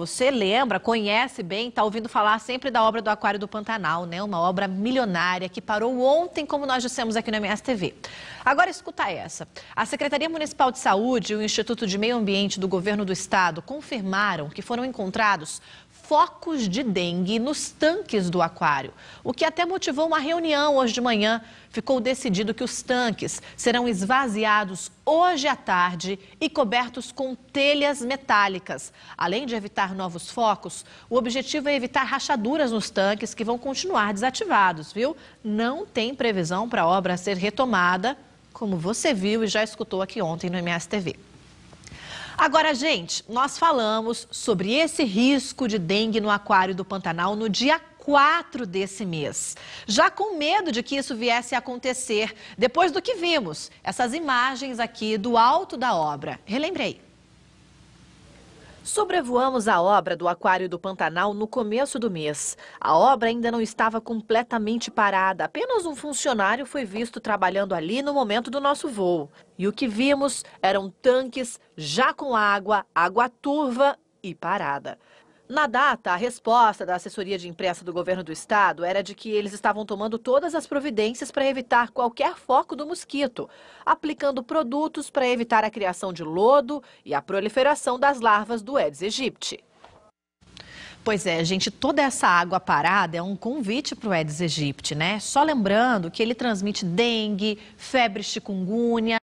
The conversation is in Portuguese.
Você lembra, conhece bem, está ouvindo falar sempre da obra do Aquário do Pantanal, né? Uma obra milionária que parou ontem, como nós dissemos aqui no MS TV. Agora escuta essa. A Secretaria Municipal de Saúde e o Instituto de Meio Ambiente do Governo do Estado confirmaram que foram encontrados focos de dengue nos tanques do aquário, o que até motivou uma reunião hoje de manhã. Ficou decidido que os tanques serão esvaziados hoje à tarde e cobertos com telhas metálicas. Além de evitar novos focos, o objetivo é evitar rachaduras nos tanques que vão continuar desativados, viu? Não tem previsão para a obra ser retomada, como você viu e já escutou aqui ontem no MSTV. Agora, gente, nós falamos sobre esse risco de dengue no aquário do Pantanal no dia 4 desse mês. Já com medo de que isso viesse a acontecer, depois do que vimos, essas imagens aqui do alto da obra. Relembrei. Sobrevoamos a obra do Aquário do Pantanal no começo do mês. A obra ainda não estava completamente parada, apenas um funcionário foi visto trabalhando ali no momento do nosso voo. E o que vimos eram tanques já com água, água turva e parada. Na data, a resposta da assessoria de imprensa do governo do estado era de que eles estavam tomando todas as providências para evitar qualquer foco do mosquito, aplicando produtos para evitar a criação de lodo e a proliferação das larvas do Aedes aegypti. Pois é, gente, toda essa água parada é um convite para o Aedes aegypti, né? Só lembrando que ele transmite dengue, febre chikungunya,